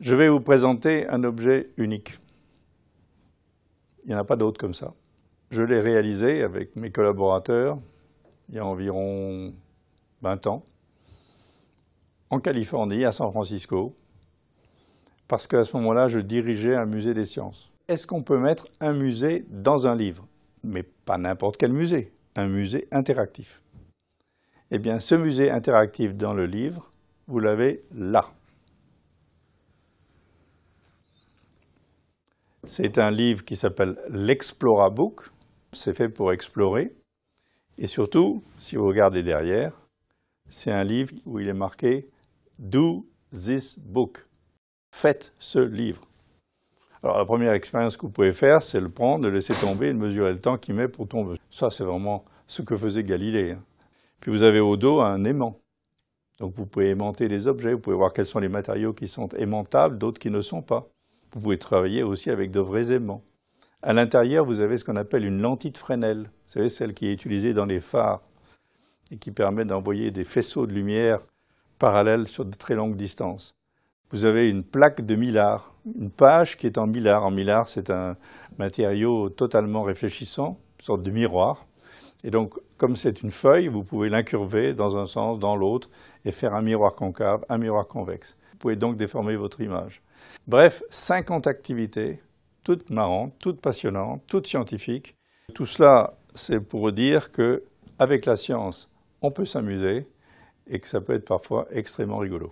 Je vais vous présenter un objet unique. Il n'y en a pas d'autre comme ça. Je l'ai réalisé avec mes collaborateurs il y a environ 20 ans, en Californie, à San Francisco, parce qu'à ce moment-là, je dirigeais un musée des sciences. Est-ce qu'on peut mettre un musée dans un livre Mais pas n'importe quel musée, un musée interactif. Eh bien, ce musée interactif dans le livre, vous l'avez là. C'est un livre qui s'appelle L'Explorabook ». C'est fait pour explorer. Et surtout, si vous regardez derrière, c'est un livre où il est marqué Do this book. Faites ce livre. Alors la première expérience que vous pouvez faire, c'est le prendre, le laisser tomber et de mesurer le temps qu'il met pour tomber. Ça, c'est vraiment ce que faisait Galilée. Hein. Puis vous avez au dos un aimant. Donc vous pouvez aimanter les objets, vous pouvez voir quels sont les matériaux qui sont aimantables, d'autres qui ne sont pas vous pouvez travailler aussi avec de vrais aimants. À l'intérieur, vous avez ce qu'on appelle une lentille de Fresnel. Vous celle qui est utilisée dans les phares et qui permet d'envoyer des faisceaux de lumière parallèles sur de très longues distances. Vous avez une plaque de Millard, une page qui est en Millard. En Millard, c'est un matériau totalement réfléchissant, une sorte de miroir, et donc, comme c'est une feuille, vous pouvez l'incurver dans un sens, dans l'autre, et faire un miroir concave, un miroir convexe. Vous pouvez donc déformer votre image. Bref, 50 activités, toutes marrantes, toutes passionnantes, toutes scientifiques. Tout cela, c'est pour dire que avec la science, on peut s'amuser et que ça peut être parfois extrêmement rigolo.